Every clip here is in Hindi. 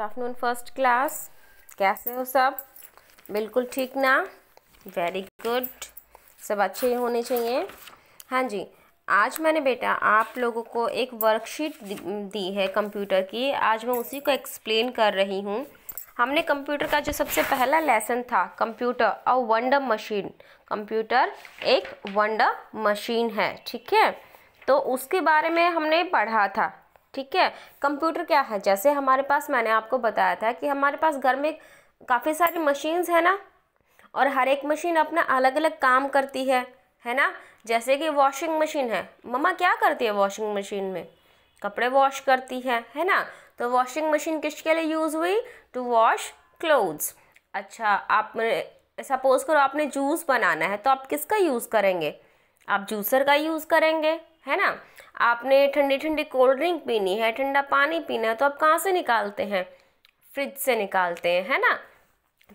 गुड आफ्टरनून फर्स्ट क्लास कैसे हो सब बिल्कुल ठीक ना वेरी गुड सब अच्छे ही होने चाहिए हाँ जी आज मैंने बेटा आप लोगों को एक वर्कशीट दी है कंप्यूटर की आज मैं उसी को एक्सप्लेन कर रही हूँ हमने कंप्यूटर का जो सबसे पहला लेसन था computer a wonder machine computer एक वंडर मशीन है ठीक है तो उसके बारे में हमने पढ़ा था ठीक है कंप्यूटर क्या है जैसे हमारे पास मैंने आपको बताया था कि हमारे पास घर में काफ़ी सारी मशीन्स है ना और हर एक मशीन अपना अलग अलग काम करती है है ना जैसे कि वॉशिंग मशीन है मम्मा क्या करती है वॉशिंग मशीन में कपड़े वॉश करती है है ना तो वॉशिंग मशीन किसके लिए यूज़ हुई टू वॉश क्लोथ्स अच्छा आप सपोज़ करो आपने जूस बनाना है तो आप किसका यूज़ करेंगे आप जूसर का यूज़ करेंगे है ना आपने ठंडी ठंडी कोल्ड ड्रिंक पीनी है ठंडा पानी पीना है तो आप कहाँ से निकालते हैं फ्रिज से निकालते हैं है ना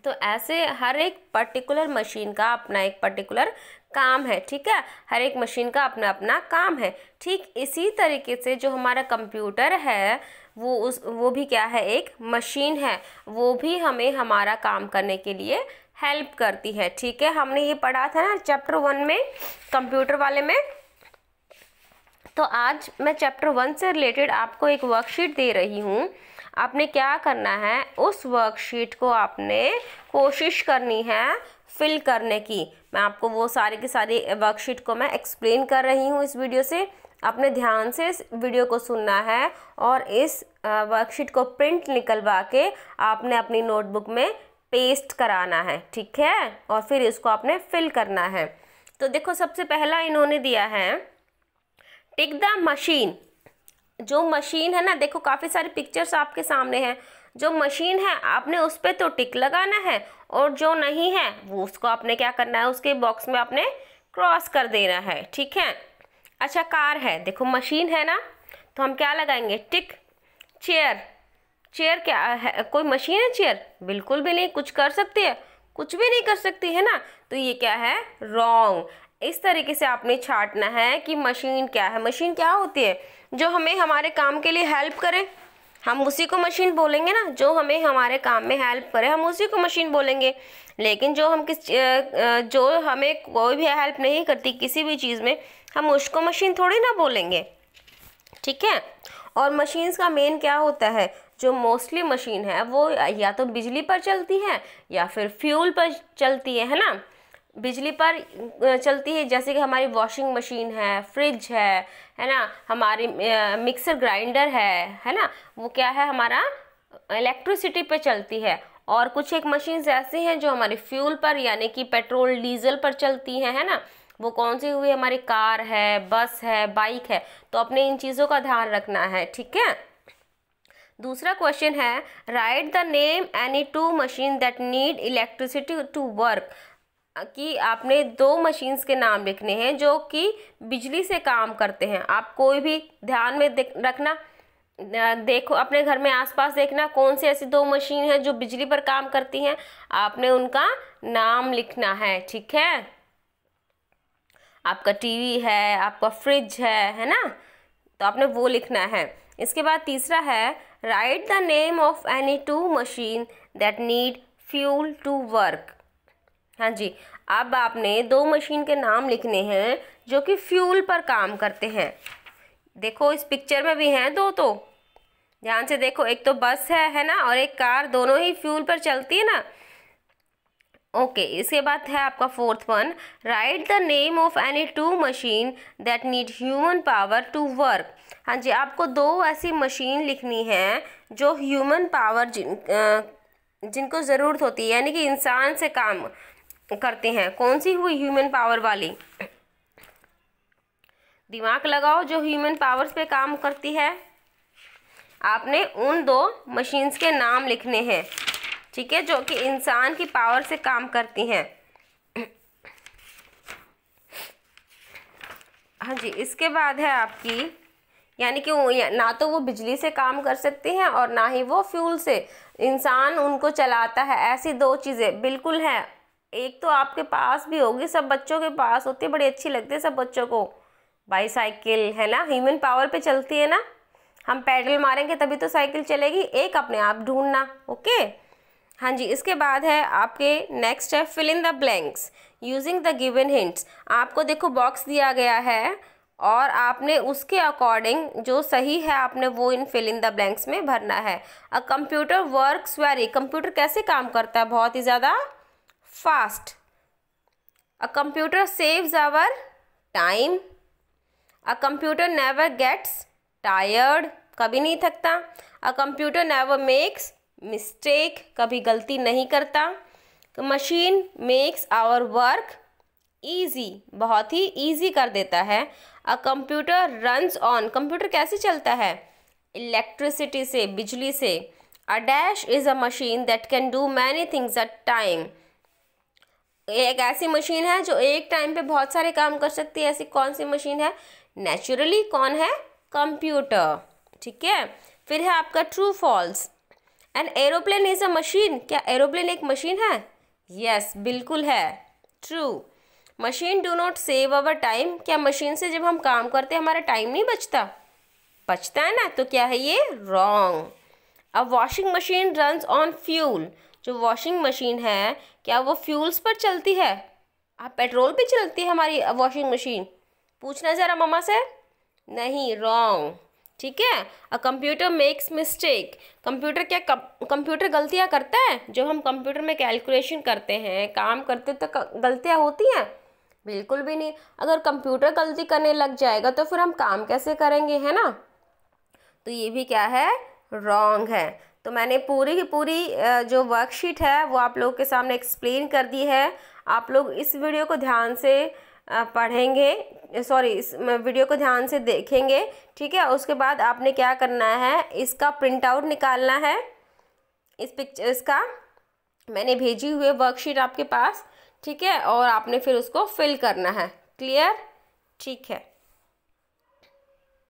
तो ऐसे हर एक पर्टिकुलर मशीन का अपना एक पर्टिकुलर काम है ठीक है हर एक मशीन का अपना अपना काम है ठीक इसी तरीके से जो हमारा कंप्यूटर है वो उस वो भी क्या है एक मशीन है वो भी हमें हमारा काम करने के लिए हेल्प करती है ठीक है हमने ये पढ़ा था ना चैप्टर वन में कंप्यूटर वाले में तो आज मैं चैप्टर वन से रिलेटेड आपको एक वर्कशीट दे रही हूँ आपने क्या करना है उस वर्कशीट को आपने कोशिश करनी है फिल करने की मैं आपको वो सारे की सारी वर्कशीट को मैं एक्सप्लेन कर रही हूँ इस वीडियो से अपने ध्यान से इस वीडियो को सुनना है और इस वर्कशीट को प्रिंट निकलवा के आपने अपनी नोटबुक में पेस्ट कराना है ठीक है और फिर इसको आपने फिल करना है तो देखो सबसे पहला इन्होंने दिया है टिक द मशीन जो मशीन है ना देखो काफ़ी सारे पिक्चर्स आपके सामने हैं जो मशीन है आपने उस पर तो टिक लगाना है और जो नहीं है वो उसको आपने क्या करना है उसके बॉक्स में आपने क्रॉस कर देना है ठीक है अच्छा कार है देखो मशीन है ना तो हम क्या लगाएंगे टिक चेयर चेयर क्या है कोई मशीन है चेयर बिल्कुल भी नहीं कुछ कर सकती है कुछ भी नहीं कर सकती है ना तो ये क्या है रॉन्ग इस तरीके से आपने छाटना है कि मशीन क्या है मशीन क्या होती है जो हमें हमारे काम के लिए हेल्प करे हम उसी को मशीन बोलेंगे ना जो हमें हमारे काम में हेल्प करे हम उसी को मशीन बोलेंगे लेकिन जो हम किस जो हमें कोई भी हेल्प नहीं करती किसी भी चीज़ में हम उसको मशीन थोड़ी ना बोलेंगे ठीक है और मशीन्स का मेन क्या होता है जो मोस्टली मशीन है वो या तो बिजली पर चलती है या फिर फ्यूल पर चलती है है ना बिजली पर चलती है जैसे कि हमारी वॉशिंग मशीन है फ्रिज है है ना हमारी मिक्सर ग्राइंडर है है ना वो क्या है हमारा इलेक्ट्रिसिटी पे चलती है और कुछ एक मशीन्स ऐसी हैं जो हमारे फ्यूल पर यानी कि पेट्रोल डीजल पर चलती हैं है ना वो कौन सी हुई हमारी कार है बस है बाइक है तो अपने इन चीज़ों का ध्यान रखना है ठीक है दूसरा क्वेश्चन है write the name any two machine that need electricity to work कि आपने दो मशीन्स के नाम लिखने हैं जो कि बिजली से काम करते हैं आप कोई भी ध्यान में रखना देखो अपने घर में आसपास देखना कौन सी ऐसी दो मशीन है जो बिजली पर काम करती हैं आपने उनका नाम लिखना है ठीक है आपका टीवी है आपका फ्रिज है है ना तो आपने वो लिखना है इसके बाद तीसरा है write the name of any two machine that need fuel to work हाँ जी अब आपने दो मशीन के नाम लिखने हैं जो कि फ्यूल पर काम करते हैं देखो इस पिक्चर में भी हैं दो तो ध्यान से देखो एक तो बस है है ना और एक कार दोनों ही फ्यूल पर चलती है ना ओके okay, इसके बाद है आपका fourth one write the name of any two machine that need human power to work हाँ जी आपको दो ऐसी मशीन लिखनी है जो ह्यूमन पावर जिन जिनको ज़रूरत होती है यानी कि इंसान से काम करते हैं कौन सी हुई ह्यूमन पावर वाली दिमाग लगाओ जो ह्यूमन पावर्स पे काम करती है आपने उन दो मशीन्स के नाम लिखने हैं ठीक है जो कि इंसान की पावर से काम करती हैं हाँ जी इसके बाद है आपकी यानी कि ना तो वो बिजली से काम कर सकती हैं और ना ही वो फ्यूल से इंसान उनको चलाता है ऐसी दो चीज़ें बिल्कुल हैं एक तो आपके पास भी होगी सब बच्चों के पास होती है बड़ी अच्छी लगती है सब बच्चों को बाई साइकिल है ना ह्यूमन पावर पे चलती है ना हम पैडल मारेंगे तभी तो साइकिल चलेगी एक अपने आप ढूंढना ओके हाँ जी इसके बाद है आपके नेक्स्ट है fill in the blanks using the given hints आपको देखो बॉक्स दिया गया है और आपने उसके अकॉर्डिंग जो सही है आपने वो इन फिल इन द ब्लैंक्स में भरना है a computer work very computer कैसे काम करता है बहुत ही ज़्यादा fast. A computer saves our time. A computer never gets tired. कभी नहीं थकता a computer never makes mistake कभी गलती नहीं करता machine makes our work easy बहुत ही ईजी कर देता है a computer runs on computer कैसे चलता है इलेक्ट्रिसिटी से बिजली से a dash is a machine that can do many things at time एक ऐसी मशीन है जो एक टाइम पे बहुत सारे काम कर सकती है ऐसी कौन सी मशीन है नेचुरली कौन है कंप्यूटर ठीक है फिर है आपका true false and aeroplane is a machine क्या एरोप्लेन एक मशीन है यस yes, बिल्कुल है true machine do not save our time क्या मशीन से जब हम काम करते हैं हमारा टाइम नहीं बचता बचता है ना तो क्या है ये wrong a washing machine run on fuel जो वॉशिंग मशीन है क्या वो फ्यूल्स पर चलती है आप पेट्रोल पे चलती है हमारी वॉशिंग मशीन पूछना ज़रा ममा से नहीं रॉन्ग ठीक है a computer makes mistake computer क्या कंप्यूटर गलतियाँ करता है जो हम कंप्यूटर में कैलकुलेशन करते हैं काम करते तो गलतियाँ होती हैं बिल्कुल भी नहीं अगर कंप्यूटर गलती करने लग जाएगा तो फिर हम काम कैसे करेंगे है ना तो ये भी क्या है रॉन्ग है तो मैंने पूरी की पूरी जो वर्कशीट है वो आप लोग के सामने एक्सप्लेन कर दी है आप लोग इस वीडियो को ध्यान से पढ़ेंगे सॉरी इस वीडियो को ध्यान से देखेंगे ठीक है उसके बाद आपने क्या करना है इसका प्रिंट आउट निकालना है इस पिक्चर इसका मैंने भेजी हुई वर्कशीट आपके पास ठीक है और आपने फिर उसको फिल करना है क्लियर ठीक है